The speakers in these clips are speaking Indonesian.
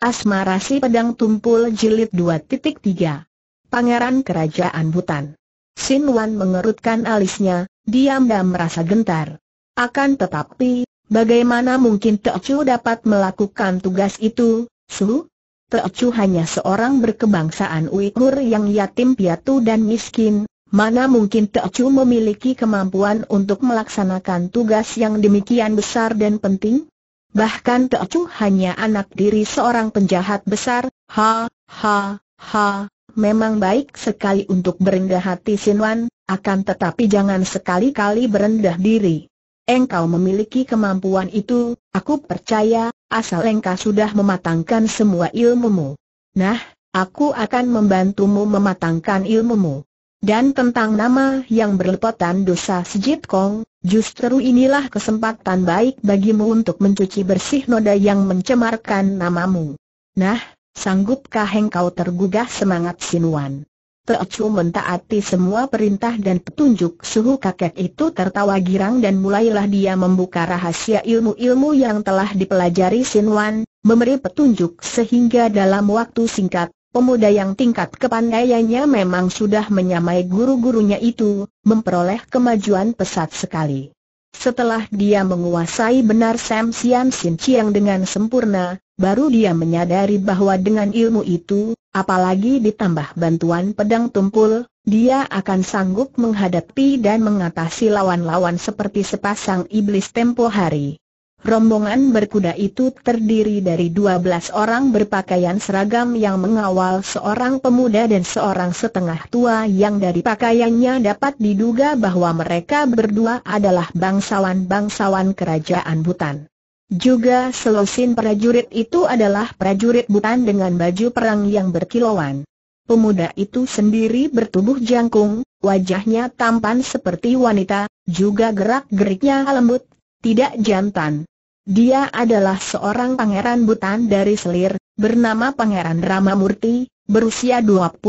Asmara si pedang tumpul jilid 2.3 Pangeran Kerajaan Butan. Sin Wan mengerutkan alisnya, diam dan merasa gentar. Akan tetapi, bagaimana mungkin Chu dapat melakukan tugas itu, Su? Chu hanya seorang berkebangsaan Uighur yang yatim piatu dan miskin, mana mungkin Chu memiliki kemampuan untuk melaksanakan tugas yang demikian besar dan penting? Bahkan Teocu hanya anak diri seorang penjahat besar, ha, ha, ha, memang baik sekali untuk berendah hati Sinwan, akan tetapi jangan sekali-kali berendah diri. Engkau memiliki kemampuan itu, aku percaya, asal engkau sudah mematangkan semua ilmumu. Nah, aku akan membantumu mematangkan ilmumu. Dan tentang nama yang berlepotan dosa Sejit Kong, justru inilah kesempatan baik bagimu untuk mencuci bersih noda yang mencemarkan namamu. Nah, sanggupkah engkau tergugah semangat Sinuan? Teocu mentaati semua perintah dan petunjuk suhu kakek itu tertawa girang dan mulailah dia membuka rahasia ilmu-ilmu yang telah dipelajari Sinuan, memberi petunjuk sehingga dalam waktu singkat, Pemuda yang tingkat kepandaiannya memang sudah menyamai guru-gurunya itu, memperoleh kemajuan pesat sekali. Setelah dia menguasai benar Sam Sian Sin Chiang dengan sempurna, baru dia menyadari bahwa dengan ilmu itu, apalagi ditambah bantuan pedang tumpul, dia akan sanggup menghadapi dan mengatasi lawan-lawan seperti sepasang iblis tempo hari. Rombongan berkuda itu terdiri dari 12 orang berpakaian seragam yang mengawal seorang pemuda dan seorang setengah tua yang dari pakaiannya dapat diduga bahwa mereka berdua adalah bangsawan-bangsawan kerajaan Butan. Juga selosin prajurit itu adalah prajurit Butan dengan baju perang yang berkilauan. Pemuda itu sendiri bertubuh jangkung, wajahnya tampan seperti wanita, juga gerak-geriknya lembut, tidak jantan. Dia adalah seorang pangeran butan dari selir, bernama Pangeran Rama Murti, berusia 25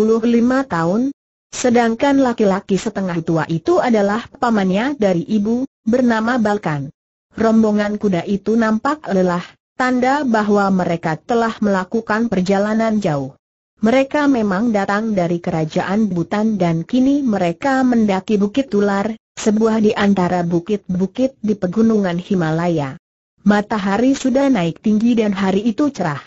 tahun. Sedangkan laki-laki setengah tua itu adalah pamannya dari ibu, bernama Balkan. Rombongan kuda itu nampak lelah, tanda bahwa mereka telah melakukan perjalanan jauh. Mereka memang datang dari kerajaan Butan dan kini mereka mendaki Bukit Tular, sebuah di antara bukit-bukit di pegunungan Himalaya. Matahari sudah naik tinggi dan hari itu cerah.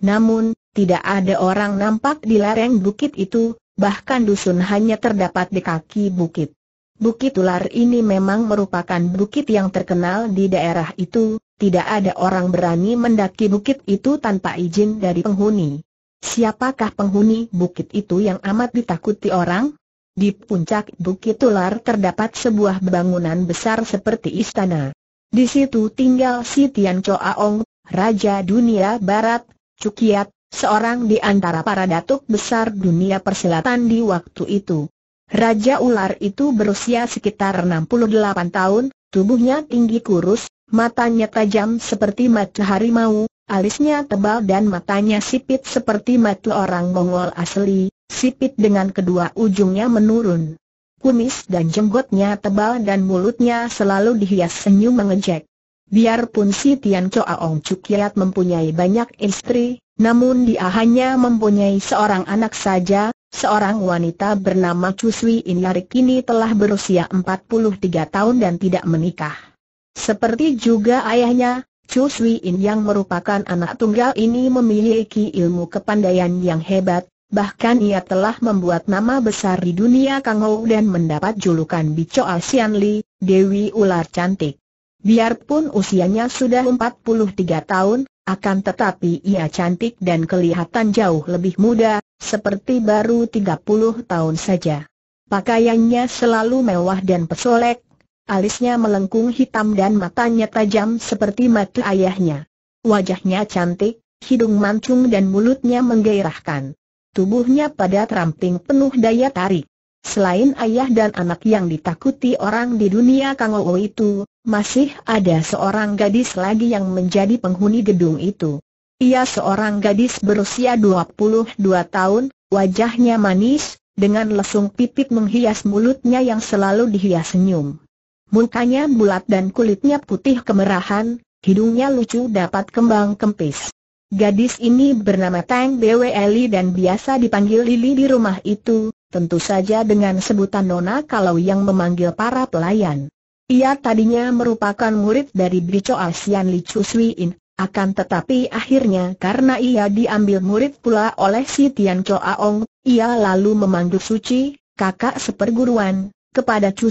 Namun, tidak ada orang nampak di lereng bukit itu, bahkan dusun hanya terdapat di kaki bukit. Bukit ular ini memang merupakan bukit yang terkenal di daerah itu, tidak ada orang berani mendaki bukit itu tanpa izin dari penghuni. Siapakah penghuni bukit itu yang amat ditakuti orang? Di puncak Bukit Tular terdapat sebuah bangunan besar seperti istana. Di situ tinggal si Tian Choaong, Raja Dunia Barat, Cukiat, seorang di antara para datuk besar dunia persilatan di waktu itu. Raja ular itu berusia sekitar 68 tahun, tubuhnya tinggi kurus, matanya tajam seperti matahari mau, Alisnya tebal dan matanya sipit seperti mata orang Mongol asli, sipit dengan kedua ujungnya menurun. Kumis dan jenggotnya tebal dan mulutnya selalu dihias senyum mengejek. Biarpun si Tian Choa Ong Cukiat mempunyai banyak istri, namun dia hanya mempunyai seorang anak saja, seorang wanita bernama In Lari kini telah berusia 43 tahun dan tidak menikah. Seperti juga ayahnya, Chu Sui In yang merupakan anak tunggal ini memiliki ilmu kepandaian yang hebat, bahkan ia telah membuat nama besar di dunia Kangou dan mendapat julukan Bicho Asian Li, Dewi Ular Cantik. Biarpun usianya sudah 43 tahun, akan tetapi ia cantik dan kelihatan jauh lebih muda, seperti baru 30 tahun saja. Pakaiannya selalu mewah dan pesolek, alisnya melengkung hitam dan matanya tajam seperti mata ayahnya. Wajahnya cantik, hidung mancung dan mulutnya menggairahkan. Tubuhnya pada ramping penuh daya tarik. Selain ayah dan anak yang ditakuti orang di dunia Kang itu, masih ada seorang gadis lagi yang menjadi penghuni gedung itu. Ia seorang gadis berusia 22 tahun, wajahnya manis, dengan lesung pipit menghias mulutnya yang selalu dihias senyum. Mukanya bulat dan kulitnya putih kemerahan, hidungnya lucu dapat kembang kempis. Gadis ini bernama Tang Bweli dan biasa dipanggil Lili di rumah itu, tentu saja dengan sebutan Nona kalau yang memanggil para pelayan. Ia tadinya merupakan murid dari Bicho Asian Li Chu akan tetapi akhirnya karena ia diambil murid pula oleh si Tian Cho Aong, ia lalu memanggil Suci, kakak seperguruan, kepada Chu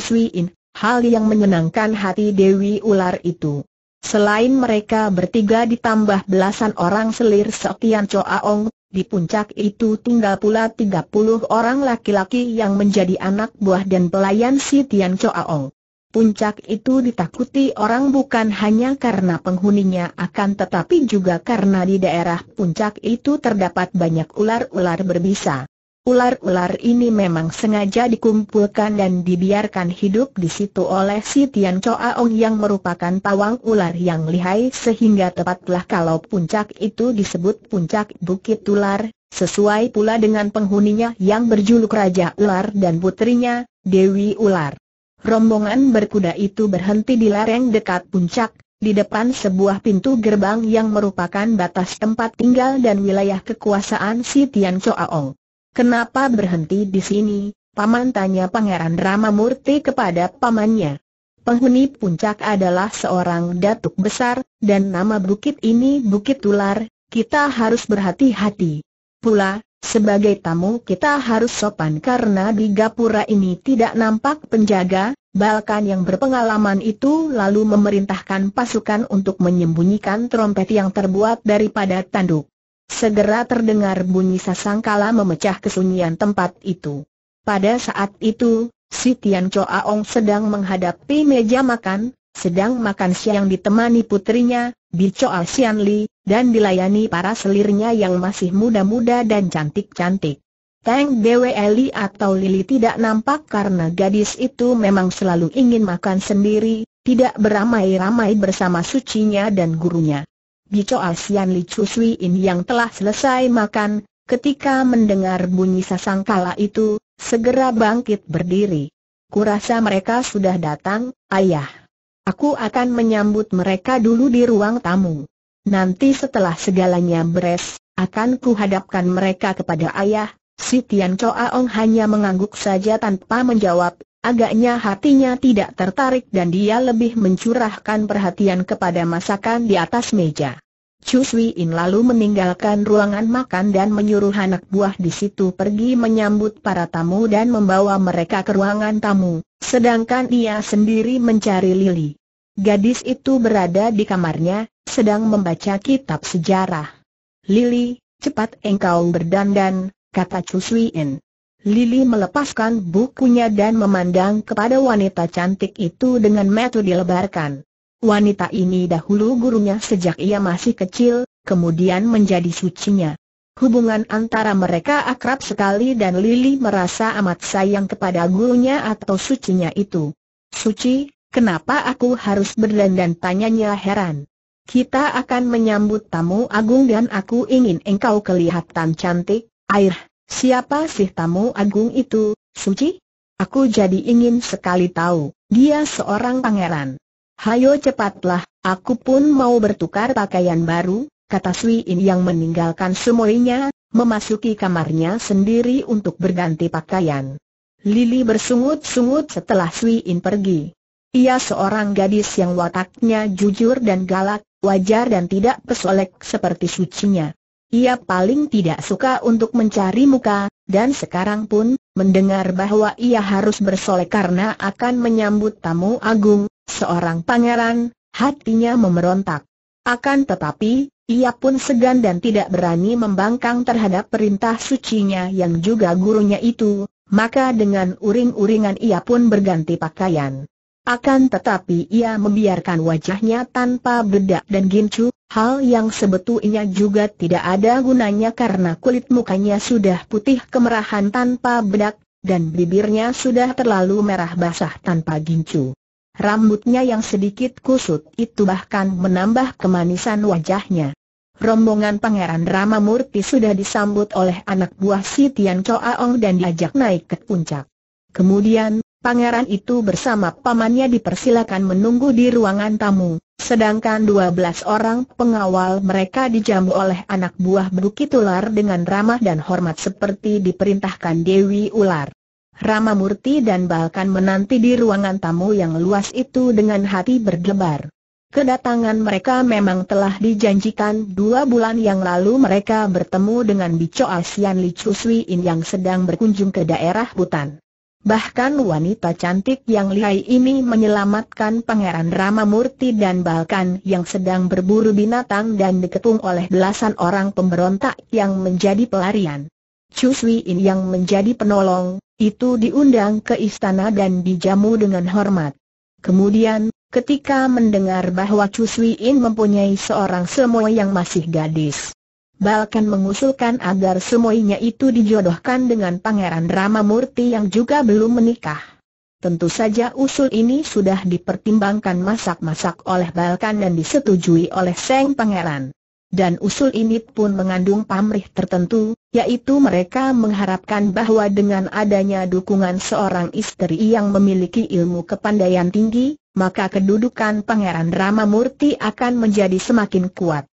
hal yang menyenangkan hati Dewi Ular itu. Selain mereka bertiga ditambah belasan orang selir Sotian Choaong, di puncak itu tinggal pula 30 orang laki-laki yang menjadi anak buah dan pelayan si Tian Choaong. Puncak itu ditakuti orang bukan hanya karena penghuninya akan tetapi juga karena di daerah puncak itu terdapat banyak ular-ular berbisa. Ular-ular ini memang sengaja dikumpulkan dan dibiarkan hidup di situ oleh si Tian Ong yang merupakan pawang ular yang lihai sehingga tepatlah kalau puncak itu disebut puncak bukit ular, sesuai pula dengan penghuninya yang berjuluk Raja Ular dan putrinya, Dewi Ular. Rombongan berkuda itu berhenti di lereng dekat puncak, di depan sebuah pintu gerbang yang merupakan batas tempat tinggal dan wilayah kekuasaan si Tian Ong. Kenapa berhenti di sini, Paman tanya Pangeran Rama Murti kepada pamannya. Penghuni puncak adalah seorang datuk besar, dan nama bukit ini Bukit Tular. kita harus berhati-hati. Pula, sebagai tamu kita harus sopan karena di gapura ini tidak nampak penjaga, Balkan yang berpengalaman itu lalu memerintahkan pasukan untuk menyembunyikan trompet yang terbuat daripada tanduk. Segera terdengar bunyi sasangkala memecah kesunyian tempat itu. Pada saat itu, si Tian Choa Ong sedang menghadapi meja makan, sedang makan siang ditemani putrinya, Bi Choa Sian Li, dan dilayani para selirnya yang masih muda-muda dan cantik-cantik. Tang Dewi Eli atau Lili tidak nampak karena gadis itu memang selalu ingin makan sendiri, tidak beramai-ramai bersama sucinya dan gurunya. Gicoa Sian Li Chu In yang telah selesai makan, ketika mendengar bunyi sasangkala itu, segera bangkit berdiri. Kurasa mereka sudah datang, ayah. Aku akan menyambut mereka dulu di ruang tamu. Nanti setelah segalanya beres, akan kuhadapkan mereka kepada ayah, si Tian Choa Ong hanya mengangguk saja tanpa menjawab, Agaknya hatinya tidak tertarik dan dia lebih mencurahkan perhatian kepada masakan di atas meja. Chu In lalu meninggalkan ruangan makan dan menyuruh anak buah di situ pergi menyambut para tamu dan membawa mereka ke ruangan tamu, sedangkan ia sendiri mencari Lily. Gadis itu berada di kamarnya, sedang membaca kitab sejarah. Lily, cepat engkau berdandan, kata Chu In. Lili melepaskan bukunya dan memandang kepada wanita cantik itu dengan mata dilebarkan. Wanita ini dahulu gurunya sejak ia masih kecil, kemudian menjadi sucinya. Hubungan antara mereka akrab sekali dan Lili merasa amat sayang kepada gurunya atau sucinya itu. Suci, kenapa aku harus berdandan tanyanya heran. Kita akan menyambut tamu agung dan aku ingin engkau kelihatan cantik, air, Siapa sih tamu agung itu, Suci? Aku jadi ingin sekali tahu, dia seorang pangeran. Hayo cepatlah, aku pun mau bertukar pakaian baru, kata Sui In yang meninggalkan semuanya, memasuki kamarnya sendiri untuk berganti pakaian. Lili bersungut-sungut setelah Sui In pergi. Ia seorang gadis yang wataknya jujur dan galak, wajar dan tidak pesolek seperti sucinya. Ia paling tidak suka untuk mencari muka, dan sekarang pun, mendengar bahwa ia harus bersolek karena akan menyambut tamu agung, seorang pangeran, hatinya memerontak. Akan tetapi, ia pun segan dan tidak berani membangkang terhadap perintah sucinya yang juga gurunya itu, maka dengan uring-uringan ia pun berganti pakaian. Akan tetapi ia membiarkan wajahnya tanpa bedak dan gincu, Hal yang sebetulnya juga tidak ada gunanya karena kulit mukanya sudah putih kemerahan tanpa bedak, dan bibirnya sudah terlalu merah basah tanpa gincu. Rambutnya yang sedikit kusut itu bahkan menambah kemanisan wajahnya. Rombongan Pangeran Rama Murti sudah disambut oleh anak buah si Tian Coaong dan diajak naik ke puncak. Kemudian, Pangeran itu bersama pamannya dipersilakan menunggu di ruangan tamu, sedangkan dua belas orang pengawal mereka dijamu oleh anak buah Bukit Ular dengan ramah dan hormat seperti diperintahkan Dewi Ular. Rama Murti dan Balkan menanti di ruangan tamu yang luas itu dengan hati berdebar. Kedatangan mereka memang telah dijanjikan dua bulan yang lalu mereka bertemu dengan Bicho Asian Li Chuswi In yang sedang berkunjung ke daerah hutan. Bahkan wanita cantik yang lihai ini menyelamatkan Pangeran Rama Murti dan Balkan yang sedang berburu binatang dan diketung oleh belasan orang pemberontak yang menjadi pelarian. Cuswi In yang menjadi penolong, itu diundang ke istana dan dijamu dengan hormat. Kemudian, ketika mendengar bahwa Cuswi In mempunyai seorang semua yang masih gadis, Balkan mengusulkan agar semuanya itu dijodohkan dengan Pangeran Rama Murti yang juga belum menikah. Tentu saja usul ini sudah dipertimbangkan masak-masak oleh Balkan dan disetujui oleh Seng Pangeran. Dan usul ini pun mengandung pamrih tertentu, yaitu mereka mengharapkan bahwa dengan adanya dukungan seorang istri yang memiliki ilmu kepandaian tinggi, maka kedudukan Pangeran Rama Murti akan menjadi semakin kuat.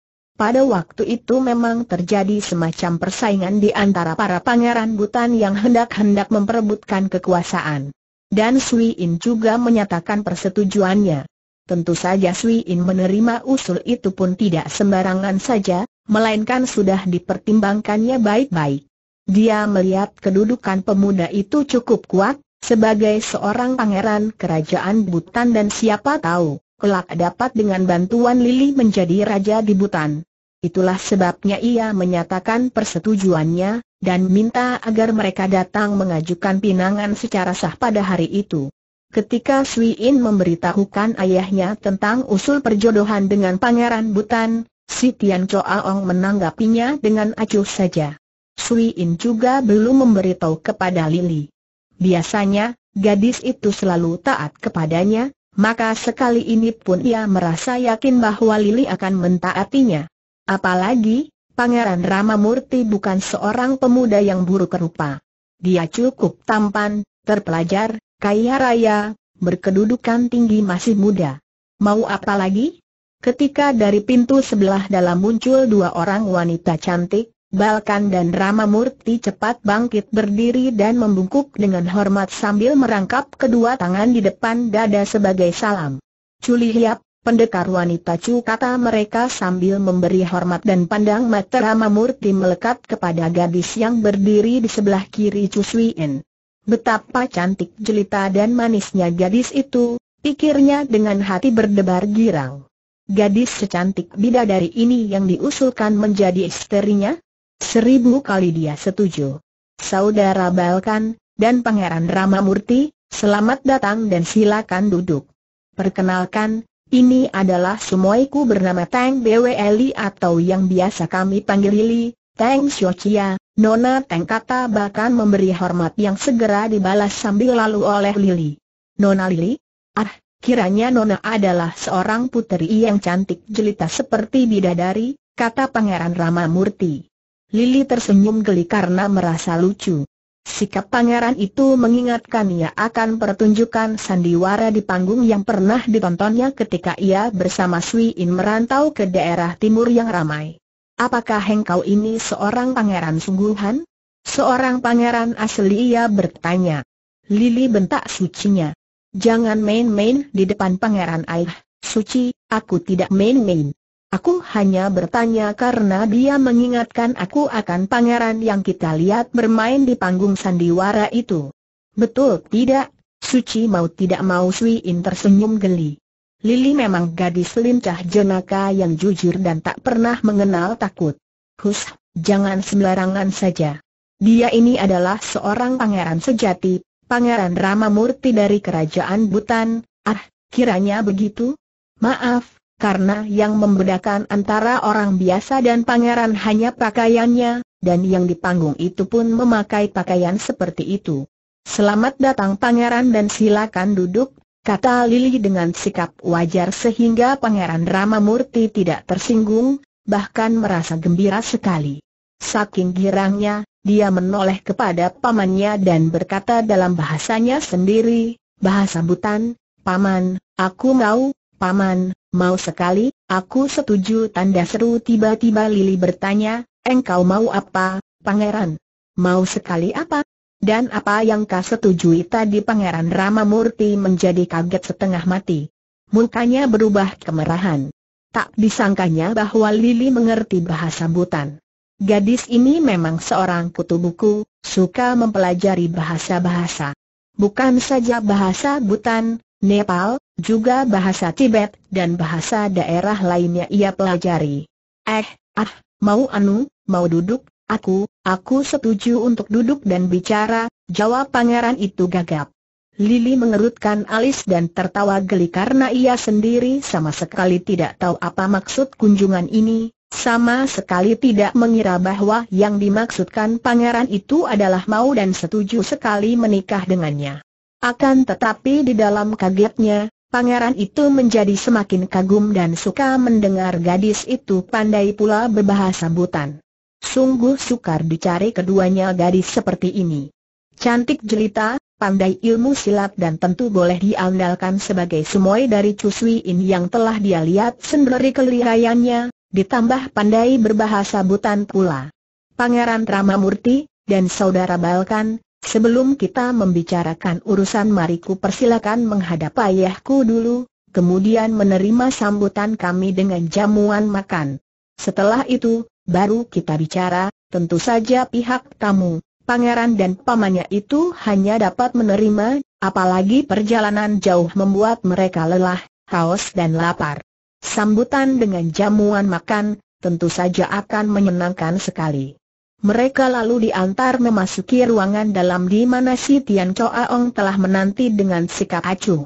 Pada waktu itu memang terjadi semacam persaingan di antara para pangeran Butan yang hendak-hendak memperebutkan kekuasaan. Dan Sui In juga menyatakan persetujuannya. Tentu saja Sui In menerima usul itu pun tidak sembarangan saja, melainkan sudah dipertimbangkannya baik-baik. Dia melihat kedudukan pemuda itu cukup kuat, sebagai seorang pangeran kerajaan Butan dan siapa tahu, kelak dapat dengan bantuan Lili menjadi raja di Butan. Itulah sebabnya ia menyatakan persetujuannya, dan minta agar mereka datang mengajukan pinangan secara sah pada hari itu. Ketika Sui In memberitahukan ayahnya tentang usul perjodohan dengan Pangeran Butan, si Tian Choaong menanggapinya dengan acuh saja. Sui In juga belum memberitahu kepada Lily. Biasanya, gadis itu selalu taat kepadanya, maka sekali ini pun ia merasa yakin bahwa Lily akan mentaatinya. Apalagi, Pangeran Rama Murti bukan seorang pemuda yang buruk rupa. Dia cukup tampan, terpelajar, kaya raya, berkedudukan tinggi masih muda. Mau apa lagi? Ketika dari pintu sebelah dalam muncul dua orang wanita cantik, Balkan dan Rama Murti cepat bangkit berdiri dan membungkuk dengan hormat sambil merangkap kedua tangan di depan dada sebagai salam. Culi Hiap, Pendekar wanita Cu kata mereka sambil memberi hormat dan pandang mata Rama Murti melekat kepada gadis yang berdiri di sebelah kiri Cu Suin. Betapa cantik jelita dan manisnya gadis itu, pikirnya dengan hati berdebar girang. Gadis secantik bidadari ini yang diusulkan menjadi istrinya? Seribu kali dia setuju. Saudara Balkan, dan Pangeran Rama Murti, selamat datang dan silakan duduk. Perkenalkan, ini adalah sumoiku bernama Tang Bweli atau yang biasa kami panggil Lili, Tang Xiochia. Nona Tang kata bahkan memberi hormat yang segera dibalas sambil lalu oleh Lili. Nona Lili? Ah, kiranya Nona adalah seorang puteri yang cantik jelita seperti bidadari, kata Pangeran Rama Murti. Lili tersenyum geli karena merasa lucu. Sikap pangeran itu mengingatkan ia akan pertunjukan sandiwara di panggung yang pernah ditontonnya ketika ia bersama Sui In merantau ke daerah timur yang ramai. Apakah hengkau ini seorang pangeran sungguhan? Seorang pangeran asli ia bertanya. Lili bentak sucinya. Jangan main-main di depan pangeran Aih, suci, aku tidak main-main. Aku hanya bertanya karena dia mengingatkan aku akan pangeran yang kita lihat bermain di panggung sandiwara itu. Betul tidak? Suci mau tidak mau Sui In tersenyum geli. Lili memang gadis lincah jenaka yang jujur dan tak pernah mengenal takut. Hus, jangan sembarangan saja. Dia ini adalah seorang pangeran sejati, pangeran Rama Murti dari kerajaan Butan. Ah, kiranya begitu? Maaf, karena yang membedakan antara orang biasa dan pangeran hanya pakaiannya, dan yang di panggung itu pun memakai pakaian seperti itu. Selamat datang pangeran dan silakan duduk, kata Lili dengan sikap wajar sehingga pangeran Rama Murti tidak tersinggung, bahkan merasa gembira sekali. Saking girangnya, dia menoleh kepada pamannya dan berkata dalam bahasanya sendiri, bahasa butan, Paman, aku mau, Paman, Mau sekali, aku setuju tanda seru tiba-tiba Lili bertanya, engkau mau apa, pangeran? Mau sekali apa? Dan apa yang kau setujui tadi pangeran Rama Murti menjadi kaget setengah mati. Mukanya berubah kemerahan. Tak disangkanya bahwa Lili mengerti bahasa Butan. Gadis ini memang seorang kutu buku, suka mempelajari bahasa-bahasa. Bukan saja bahasa Butan, Nepal, juga bahasa Tibet, dan bahasa daerah lainnya ia pelajari. Eh, ah, mau anu, mau duduk, aku, aku setuju untuk duduk dan bicara, jawab pangeran itu gagap. Lili mengerutkan alis dan tertawa geli karena ia sendiri sama sekali tidak tahu apa maksud kunjungan ini, sama sekali tidak mengira bahwa yang dimaksudkan pangeran itu adalah mau dan setuju sekali menikah dengannya. Akan tetapi di dalam kagetnya, pangeran itu menjadi semakin kagum dan suka mendengar gadis itu pandai pula berbahasa butan. Sungguh sukar dicari keduanya gadis seperti ini. Cantik jelita, pandai ilmu silat dan tentu boleh diandalkan sebagai semuai dari Cuswi In yang telah dia lihat sendiri kelirayannya, ditambah pandai berbahasa butan pula. Pangeran Ramamurti, dan Saudara Balkan, Sebelum kita membicarakan urusan mariku persilakan menghadap ayahku dulu, kemudian menerima sambutan kami dengan jamuan makan. Setelah itu, baru kita bicara, tentu saja pihak tamu, pangeran dan pamannya itu hanya dapat menerima, apalagi perjalanan jauh membuat mereka lelah, haus dan lapar. Sambutan dengan jamuan makan, tentu saja akan menyenangkan sekali. Mereka lalu diantar memasuki ruangan dalam di mana si Tian Choa Ong telah menanti dengan sikap acuh.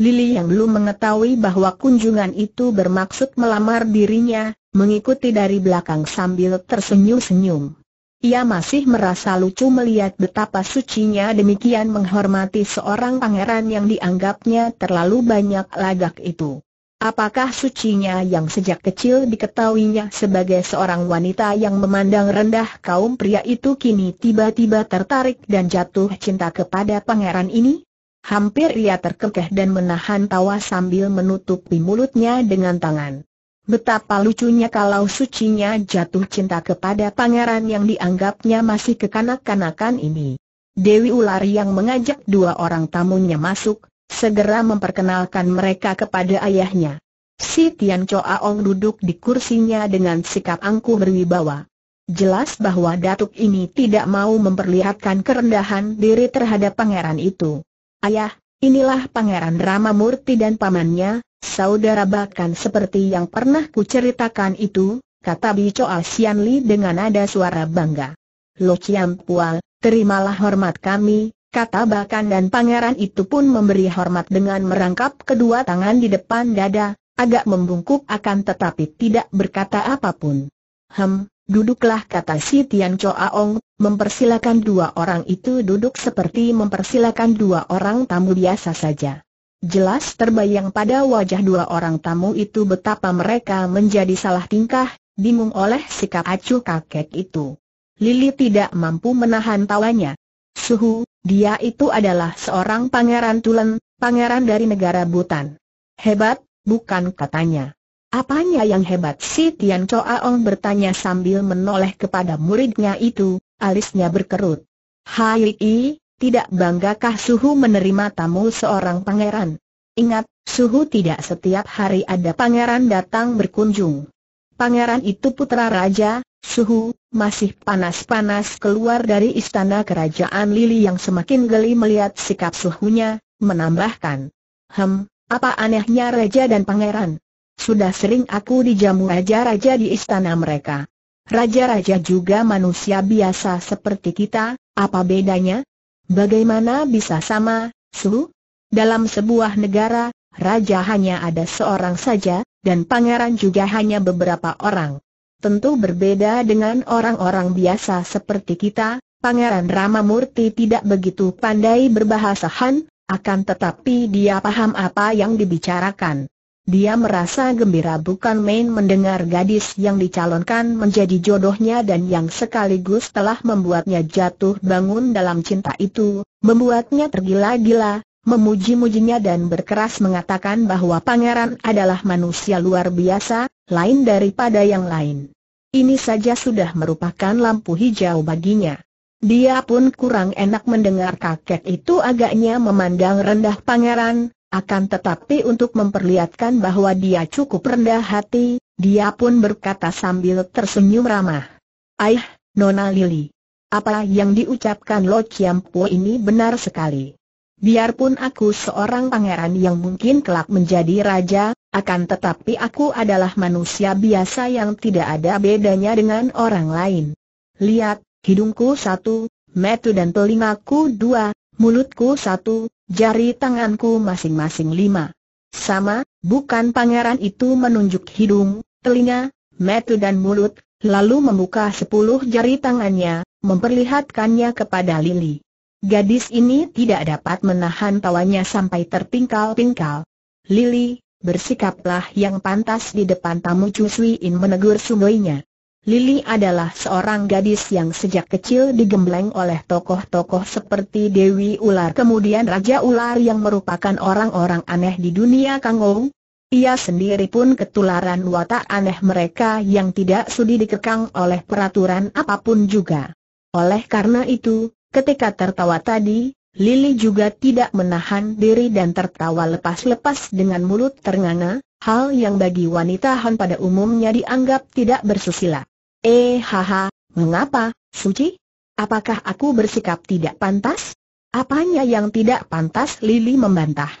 Lili yang belum mengetahui bahwa kunjungan itu bermaksud melamar dirinya, mengikuti dari belakang sambil tersenyum-senyum. Ia masih merasa lucu melihat betapa sucinya demikian menghormati seorang pangeran yang dianggapnya terlalu banyak lagak itu. Apakah sucinya yang sejak kecil diketahuinya sebagai seorang wanita yang memandang rendah kaum pria itu kini tiba-tiba tertarik dan jatuh cinta kepada pangeran ini? Hampir ia terkekeh dan menahan tawa sambil menutupi mulutnya dengan tangan. Betapa lucunya kalau sucinya jatuh cinta kepada pangeran yang dianggapnya masih kekanak-kanakan ini. Dewi Ular yang mengajak dua orang tamunya masuk, segera memperkenalkan mereka kepada ayahnya. Si Tian Ong duduk di kursinya dengan sikap angkuh berwibawa. Jelas bahwa datuk ini tidak mau memperlihatkan kerendahan diri terhadap pangeran itu. Ayah, inilah pangeran Rama Murti dan pamannya, saudara bahkan seperti yang pernah kuceritakan itu, kata Bi Xian Li dengan nada suara bangga. Lo Chiam Pual, terimalah hormat kami, Kata bahkan dan pangeran itu pun memberi hormat dengan merangkap kedua tangan di depan dada, agak membungkuk akan tetapi tidak berkata apapun. Hem, duduklah kata si Tian Choaong, mempersilakan dua orang itu duduk seperti mempersilakan dua orang tamu biasa saja. Jelas terbayang pada wajah dua orang tamu itu betapa mereka menjadi salah tingkah, bingung oleh sikap acuh kakek itu. Lili tidak mampu menahan tawanya. Suhu, dia itu adalah seorang pangeran Tulen, pangeran dari negara Butan. Hebat, bukan katanya. Apanya yang hebat si Tian Aong? bertanya sambil menoleh kepada muridnya itu, alisnya berkerut. Hai, tidak banggakah Suhu menerima tamu seorang pangeran? Ingat, Suhu tidak setiap hari ada pangeran datang berkunjung. Pangeran itu putra raja, Suhu, masih panas-panas keluar dari istana kerajaan Lili yang semakin geli melihat sikap suhunya, menambahkan. Hem, apa anehnya raja dan pangeran? Sudah sering aku dijamu raja-raja di istana mereka. Raja-raja juga manusia biasa seperti kita, apa bedanya? Bagaimana bisa sama, Su? Dalam sebuah negara, raja hanya ada seorang saja, dan pangeran juga hanya beberapa orang tentu berbeda dengan orang-orang biasa seperti kita, Pangeran Rama Murti tidak begitu pandai berbahasa Han, akan tetapi dia paham apa yang dibicarakan. Dia merasa gembira bukan main mendengar gadis yang dicalonkan menjadi jodohnya dan yang sekaligus telah membuatnya jatuh bangun dalam cinta itu, membuatnya tergila-gila, memuji-mujinya dan berkeras mengatakan bahwa pangeran adalah manusia luar biasa, lain daripada yang lain. Ini saja sudah merupakan lampu hijau baginya. Dia pun kurang enak mendengar kakek itu agaknya memandang rendah pangeran, akan tetapi untuk memperlihatkan bahwa dia cukup rendah hati, dia pun berkata sambil tersenyum ramah. Aih, Nona Lili. Apa yang diucapkan Lo Chiampo ini benar sekali. Biarpun aku seorang pangeran yang mungkin kelak menjadi raja, akan tetapi aku adalah manusia biasa yang tidak ada bedanya dengan orang lain. Lihat, hidungku satu, metu dan telingaku dua, mulutku satu, jari tanganku masing-masing lima. Sama, bukan pangeran itu menunjuk hidung, telinga, metu dan mulut, lalu membuka sepuluh jari tangannya, memperlihatkannya kepada Lili. Gadis ini tidak dapat menahan tawanya sampai terpingkal-pingkal. Lili, bersikaplah yang pantas di depan tamu Chu In menegur sungguhnya. Lili adalah seorang gadis yang sejak kecil digembleng oleh tokoh-tokoh seperti Dewi Ular kemudian Raja Ular yang merupakan orang-orang aneh di dunia Kangou. Ia sendiri pun ketularan watak aneh mereka yang tidak sudi dikekang oleh peraturan apapun juga. Oleh karena itu, ketika tertawa tadi, Lili juga tidak menahan diri dan tertawa lepas-lepas dengan mulut ternganga, hal yang bagi wanita Han pada umumnya dianggap tidak bersusila. Eh haha, mengapa, Suci? Apakah aku bersikap tidak pantas? Apanya yang tidak pantas Lili membantah.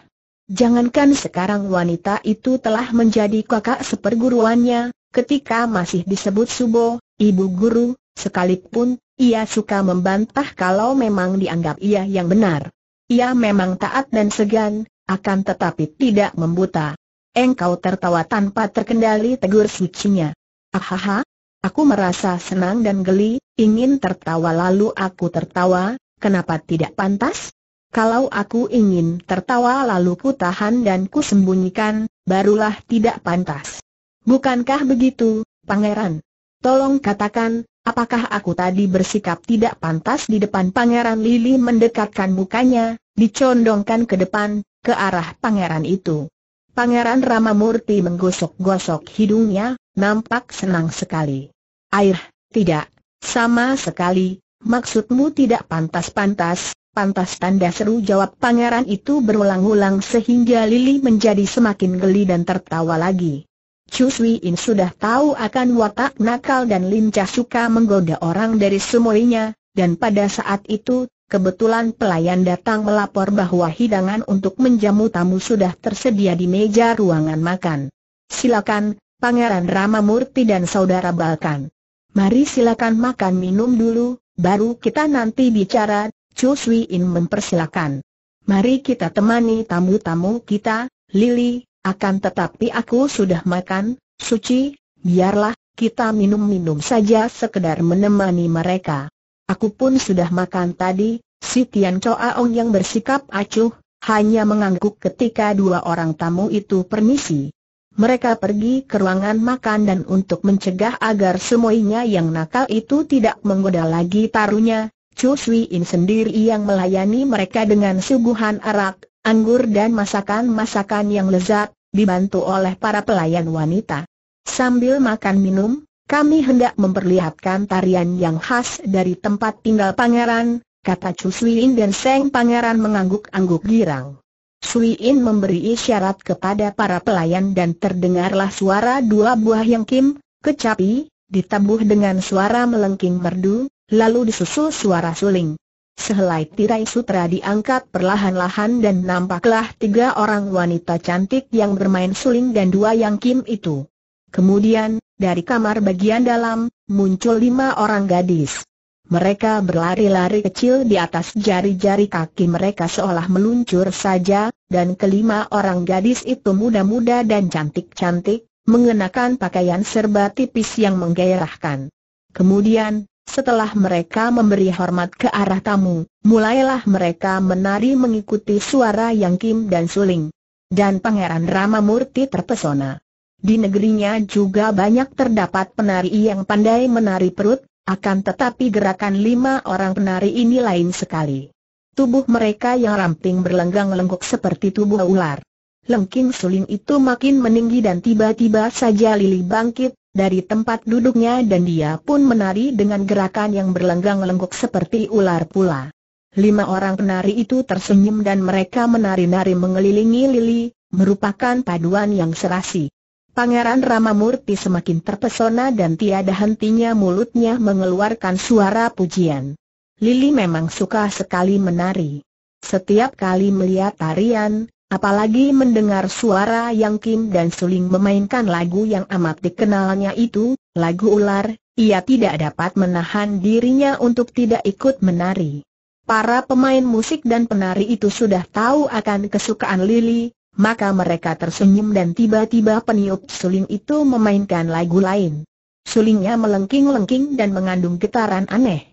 Jangankan sekarang wanita itu telah menjadi kakak seperguruannya, ketika masih disebut Subo, ibu guru, sekalipun ia suka membantah kalau memang dianggap ia yang benar. Ia memang taat dan segan, akan tetapi tidak membuta. Engkau tertawa tanpa terkendali tegur sucinya. Ahaha, aku merasa senang dan geli, ingin tertawa lalu aku tertawa, kenapa tidak pantas? Kalau aku ingin tertawa lalu ku tahan dan ku sembunyikan, barulah tidak pantas. Bukankah begitu, pangeran? Tolong katakan, Apakah aku tadi bersikap tidak pantas di depan Pangeran Lili mendekatkan mukanya, dicondongkan ke depan, ke arah pangeran itu. Pangeran Ramamurti menggosok-gosok hidungnya, nampak senang sekali. Air, tidak, sama sekali, maksudmu tidak pantas-pantas, pantas tanda seru jawab pangeran itu berulang-ulang sehingga Lili menjadi semakin geli dan tertawa lagi. Chu Sui In sudah tahu akan watak nakal dan lincah suka menggoda orang dari semuanya, dan pada saat itu, kebetulan pelayan datang melapor bahwa hidangan untuk menjamu tamu sudah tersedia di meja ruangan makan. Silakan, Pangeran Rama Murti dan Saudara Balkan. Mari silakan makan minum dulu, baru kita nanti bicara, Chu Sui In mempersilakan. Mari kita temani tamu-tamu kita, Lili, akan tetapi aku sudah makan, suci, biarlah, kita minum-minum saja sekedar menemani mereka. Aku pun sudah makan tadi, si Tian Ong yang bersikap acuh, hanya mengangguk ketika dua orang tamu itu permisi. Mereka pergi ke ruangan makan dan untuk mencegah agar semuanya yang nakal itu tidak menggoda lagi tarunya, Chu Sui In sendiri yang melayani mereka dengan suguhan arak, anggur dan masakan-masakan yang lezat, dibantu oleh para pelayan wanita. Sambil makan minum, kami hendak memperlihatkan tarian yang khas dari tempat tinggal pangeran, kata Chu Suin dan Seng Pangeran mengangguk-angguk girang. Suin memberi isyarat kepada para pelayan dan terdengarlah suara dua buah yang kim, kecapi, ditabuh dengan suara melengking merdu, lalu disusul suara suling. Sehelai tirai sutra diangkat perlahan-lahan dan nampaklah tiga orang wanita cantik yang bermain suling dan dua yang kim itu. Kemudian, dari kamar bagian dalam, muncul lima orang gadis. Mereka berlari-lari kecil di atas jari-jari kaki mereka seolah meluncur saja, dan kelima orang gadis itu muda-muda dan cantik-cantik, mengenakan pakaian serba tipis yang menggairahkan. Kemudian, setelah mereka memberi hormat ke arah tamu, mulailah mereka menari mengikuti suara Yang Kim dan Suling. Dan Pangeran Rama Murti terpesona. Di negerinya juga banyak terdapat penari yang pandai menari perut, akan tetapi gerakan lima orang penari ini lain sekali. Tubuh mereka yang ramping berlenggang lengkuk seperti tubuh ular. Lengking suling itu makin meninggi dan tiba-tiba saja Lili bangkit, dari tempat duduknya dan dia pun menari dengan gerakan yang berlenggang lengkuk seperti ular pula. Lima orang penari itu tersenyum dan mereka menari-nari mengelilingi Lili, merupakan paduan yang serasi. Pangeran Ramamurti semakin terpesona dan tiada hentinya mulutnya mengeluarkan suara pujian. Lili memang suka sekali menari. Setiap kali melihat tarian, Apalagi mendengar suara Yang Kim dan Suling memainkan lagu yang amat dikenalnya itu, lagu ular, ia tidak dapat menahan dirinya untuk tidak ikut menari. Para pemain musik dan penari itu sudah tahu akan kesukaan Lily, maka mereka tersenyum dan tiba-tiba peniup suling itu memainkan lagu lain. Sulingnya melengking-lengking dan mengandung getaran aneh.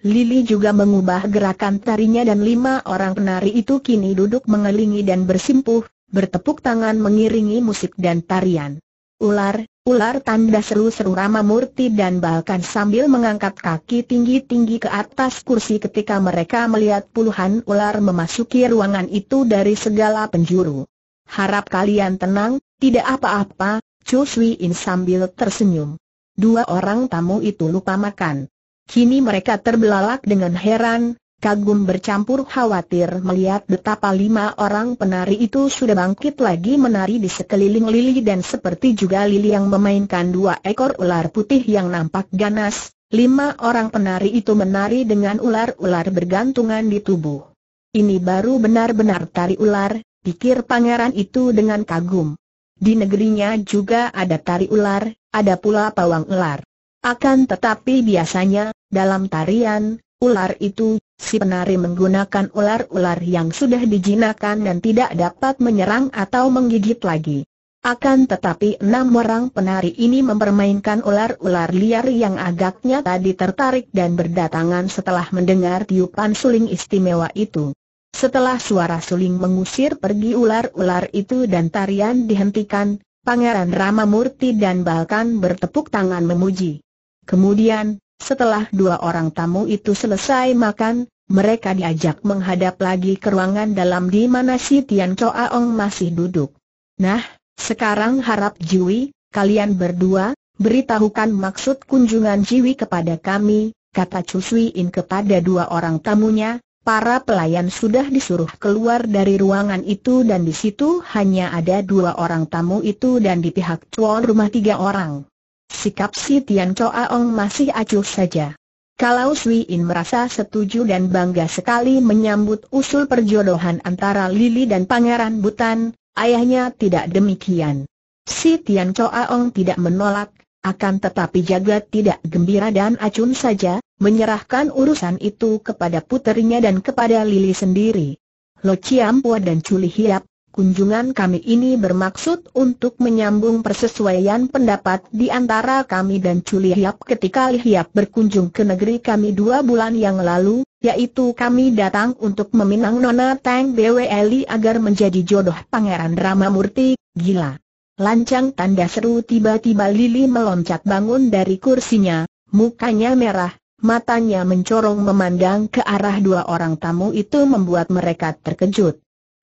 Lili juga mengubah gerakan tarinya dan lima orang penari itu kini duduk mengelingi dan bersimpuh, bertepuk tangan mengiringi musik dan tarian. Ular, ular tanda seru-seru Murti dan bahkan sambil mengangkat kaki tinggi-tinggi ke atas kursi ketika mereka melihat puluhan ular memasuki ruangan itu dari segala penjuru. Harap kalian tenang, tidak apa-apa, Chu Sui In sambil tersenyum. Dua orang tamu itu lupa makan. Kini mereka terbelalak dengan heran, kagum bercampur khawatir melihat betapa lima orang penari itu sudah bangkit lagi menari di sekeliling Lili dan seperti juga Lili yang memainkan dua ekor ular putih yang nampak ganas, lima orang penari itu menari dengan ular-ular bergantungan di tubuh. Ini baru benar-benar tari ular, pikir pangeran itu dengan kagum. Di negerinya juga ada tari ular, ada pula pawang ular. Akan tetapi biasanya, dalam tarian, ular itu, si penari menggunakan ular-ular yang sudah dijinakan dan tidak dapat menyerang atau menggigit lagi. Akan tetapi enam orang penari ini mempermainkan ular-ular liar yang agaknya tadi tertarik dan berdatangan setelah mendengar tiupan suling istimewa itu. Setelah suara suling mengusir pergi ular-ular itu dan tarian dihentikan, Pangeran Rama Murti dan Balkan bertepuk tangan memuji. Kemudian, setelah dua orang tamu itu selesai makan, mereka diajak menghadap lagi ke ruangan dalam di mana si Tian Choa Aong masih duduk. Nah, sekarang harap Jiwi, kalian berdua, beritahukan maksud kunjungan Jiwi kepada kami, kata Sui In kepada dua orang tamunya, Para pelayan sudah disuruh keluar dari ruangan itu dan di situ hanya ada dua orang tamu itu dan di pihak tuan rumah tiga orang. Sikap si Tian Choa Ong masih acuh saja. Kalau Sui In merasa setuju dan bangga sekali menyambut usul perjodohan antara Lili dan Pangeran Butan, ayahnya tidak demikian. Si Tian Choa Ong tidak menolak, akan tetapi jaga tidak gembira dan acuh saja, menyerahkan urusan itu kepada puterinya dan kepada Lili sendiri. Lo Chiam Pua dan Culi Hiap, Kunjungan kami ini bermaksud untuk menyambung persesuaian pendapat di antara kami dan Culi Hiap ketika Lihiap berkunjung ke negeri kami dua bulan yang lalu, yaitu kami datang untuk meminang Nona Tang BWLI agar menjadi jodoh Pangeran Rama Murti. gila. Lancang tanda seru tiba-tiba Lili meloncat bangun dari kursinya, mukanya merah, matanya mencorong memandang ke arah dua orang tamu itu membuat mereka terkejut.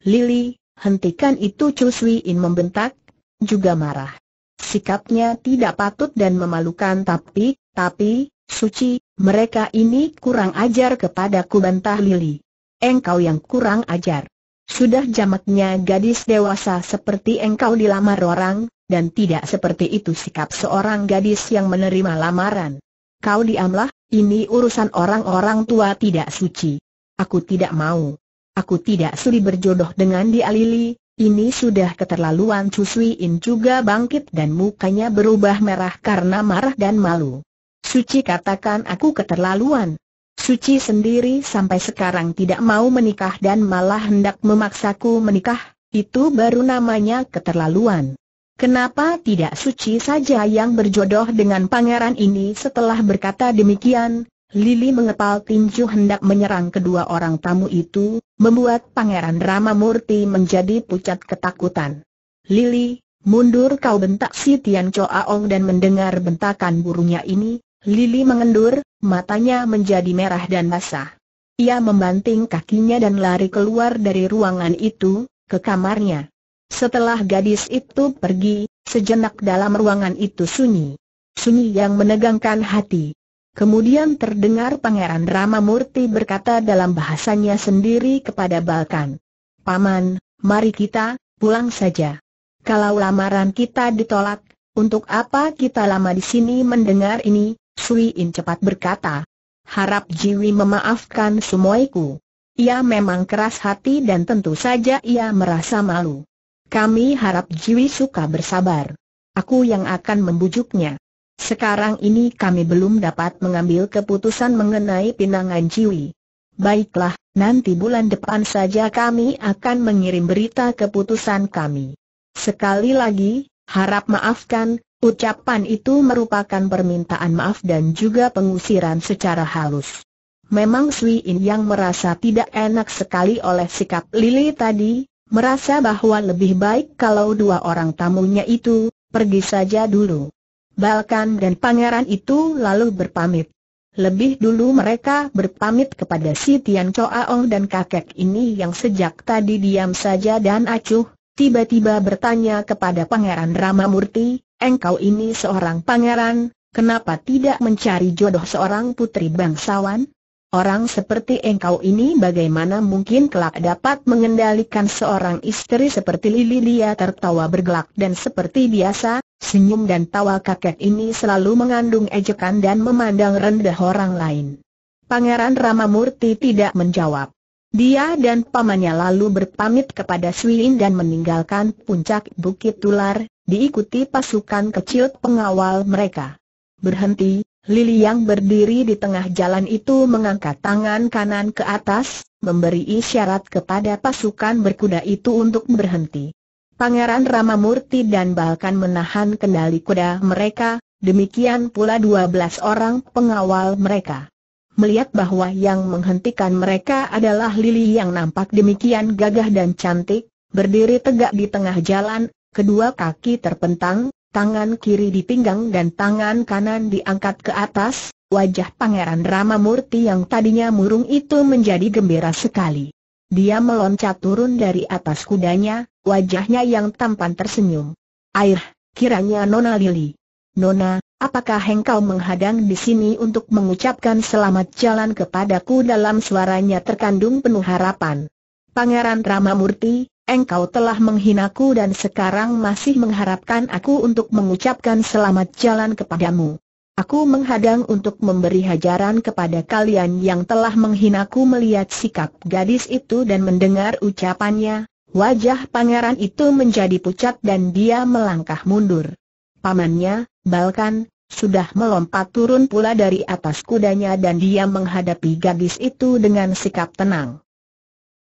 Lili, Hentikan itu Chu Sui In membentak, juga marah. Sikapnya tidak patut dan memalukan tapi, tapi, suci, mereka ini kurang ajar kepadaku bantah Lili. Engkau yang kurang ajar. Sudah jamaknya gadis dewasa seperti engkau dilamar orang, dan tidak seperti itu sikap seorang gadis yang menerima lamaran. Kau diamlah, ini urusan orang-orang tua tidak suci. Aku tidak mau. Aku tidak sudi berjodoh dengan dia Lili, ini sudah keterlaluan Cusui In juga bangkit dan mukanya berubah merah karena marah dan malu. Suci katakan aku keterlaluan. Suci sendiri sampai sekarang tidak mau menikah dan malah hendak memaksaku menikah, itu baru namanya keterlaluan. Kenapa tidak Suci saja yang berjodoh dengan pangeran ini setelah berkata demikian, Lili mengepal tinju hendak menyerang kedua orang tamu itu, membuat Pangeran Rama Murti menjadi pucat ketakutan. Lili, mundur kau bentak si Tian Cho Aong dan mendengar bentakan burungnya ini, Lili mengendur, matanya menjadi merah dan basah. Ia membanting kakinya dan lari keluar dari ruangan itu, ke kamarnya. Setelah gadis itu pergi, sejenak dalam ruangan itu sunyi. Sunyi yang menegangkan hati. Kemudian terdengar Pangeran Rama Murti berkata dalam bahasanya sendiri kepada Balkan. Paman, mari kita, pulang saja. Kalau lamaran kita ditolak, untuk apa kita lama di sini mendengar ini? Sui In cepat berkata. Harap Jiwi memaafkan semuaiku. Ia memang keras hati dan tentu saja ia merasa malu. Kami harap Jiwi suka bersabar. Aku yang akan membujuknya. Sekarang ini kami belum dapat mengambil keputusan mengenai pinangan Ciwi. Baiklah, nanti bulan depan saja kami akan mengirim berita keputusan kami. Sekali lagi, harap maafkan, ucapan itu merupakan permintaan maaf dan juga pengusiran secara halus. Memang Sui In yang merasa tidak enak sekali oleh sikap Lili tadi, merasa bahwa lebih baik kalau dua orang tamunya itu, pergi saja dulu. Balkan dan pangeran itu lalu berpamit. Lebih dulu mereka berpamit kepada si Tian Choaong dan kakek ini yang sejak tadi diam saja dan acuh, tiba-tiba bertanya kepada pangeran Rama Murti, engkau ini seorang pangeran, kenapa tidak mencari jodoh seorang putri bangsawan? Orang seperti engkau ini bagaimana mungkin kelak dapat mengendalikan seorang istri seperti Lili Lia tertawa bergelak dan seperti biasa, senyum dan tawa kakek ini selalu mengandung ejekan dan memandang rendah orang lain. Pangeran Ramamurti tidak menjawab. Dia dan pamannya lalu berpamit kepada Suin dan meninggalkan puncak Bukit Tular, diikuti pasukan kecil pengawal mereka. Berhenti, Lili yang berdiri di tengah jalan itu mengangkat tangan kanan ke atas, memberi isyarat kepada pasukan berkuda itu untuk berhenti. Pangeran Rama Murti dan Balkan menahan kendali kuda mereka, demikian pula 12 orang pengawal mereka. Melihat bahwa yang menghentikan mereka adalah Lili yang nampak demikian gagah dan cantik, berdiri tegak di tengah jalan, kedua kaki terpentang, tangan kiri di pinggang dan tangan kanan diangkat ke atas, wajah Pangeran Rama Murti yang tadinya murung itu menjadi gembira sekali. Dia meloncat turun dari atas kudanya, wajahnya yang tampan tersenyum. Air, kiranya Nona Lili. Nona, apakah engkau menghadang di sini untuk mengucapkan selamat jalan kepadaku dalam suaranya terkandung penuh harapan? Pangeran Rama Murti engkau telah menghinaku dan sekarang masih mengharapkan aku untuk mengucapkan selamat jalan kepadamu. Aku menghadang untuk memberi hajaran kepada kalian yang telah menghinaku melihat sikap gadis itu dan mendengar ucapannya, wajah pangeran itu menjadi pucat dan dia melangkah mundur. Pamannya, Balkan, sudah melompat turun pula dari atas kudanya dan dia menghadapi gadis itu dengan sikap tenang.